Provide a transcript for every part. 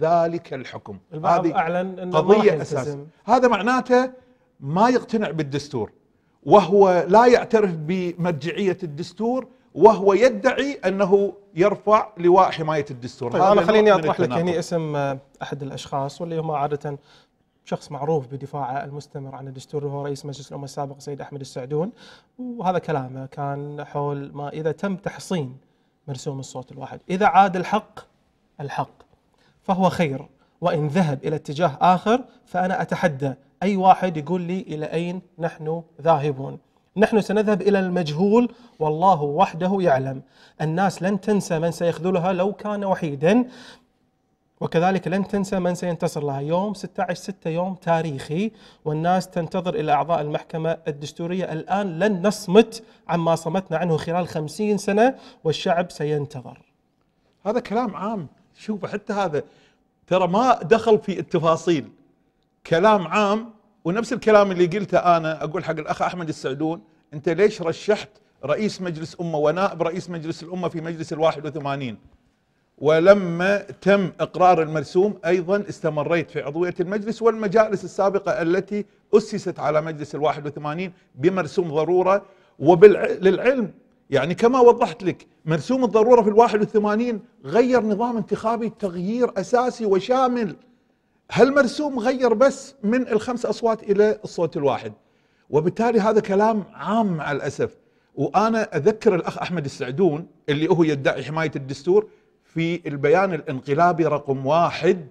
ذلك الحكم هذه أعلن إنه قضية أساس هذا معناته ما يقتنع بالدستور وهو لا يعترف بمرجعية الدستور وهو يدعي أنه يرفع لواء حماية الدستور طيب أنا خليني أطرح لك هني اسم آه، أحد الأشخاص واللي هم عادة شخص معروف بدفاعه المستمر عن الدستور وهو رئيس مجلس الأمة السابق سيد أحمد السعدون وهذا كلامه كان حول ما إذا تم تحصين مرسوم الصوت الواحد إذا عاد الحق الحق فهو خير وإن ذهب إلى اتجاه آخر فأنا أتحدى أي واحد يقول لي إلى أين نحن ذاهبون نحن سنذهب إلى المجهول والله وحده يعلم الناس لن تنسى من سيخذلها لو كان وحيدا وكذلك لن تنسى من سينتصر لها يوم 16 6 يوم تاريخي والناس تنتظر إلى أعضاء المحكمة الدستورية الآن لن نصمت عما صمتنا عنه خلال خمسين سنة والشعب سينتظر هذا كلام عام شوف حتى هذا ترى ما دخل في التفاصيل كلام عام ونفس الكلام اللي قلته انا اقول حق الاخ احمد السعدون انت ليش رشحت رئيس مجلس امه ونائب رئيس مجلس الامه في مجلس الواحد وثمانين ولما تم اقرار المرسوم ايضا استمريت في عضويه المجلس والمجالس السابقه التي اسست على مجلس الواحد وثمانين بمرسوم ضروره وللعلم يعني كما وضحت لك مرسوم الضرورة في الواحد والثمانين غير نظام انتخابي تغيير أساسي وشامل هالمرسوم غير بس من الخمس أصوات إلى الصوت الواحد وبالتالي هذا كلام عام مع الأسف وأنا أذكر الأخ أحمد السعدون اللي هو يدعي حماية الدستور في البيان الانقلابي رقم واحد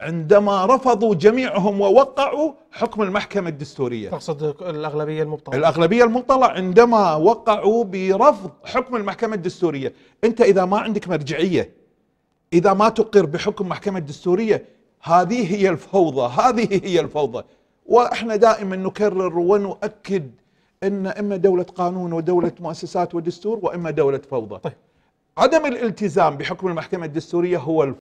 عندما رفضوا جميعهم ووقعوا حكم المحكمة الدستورية تقصد الأغلبية المبطلة الأغلبية المبطلة عندما وقعوا برفض حكم المحكمة الدستورية أنت إذا ما عندك مرجعية إذا ما تقر بحكم محكمة الدستورية هذه هي الفوضى هذه هي الفوضى وإحنا دائما نكرر ونؤكد أن إما دولة قانون ودولة مؤسسات ودستور وإما دولة فوضى طيب. عدم الالتزام بحكم المحكمة الدستورية هو الفوضى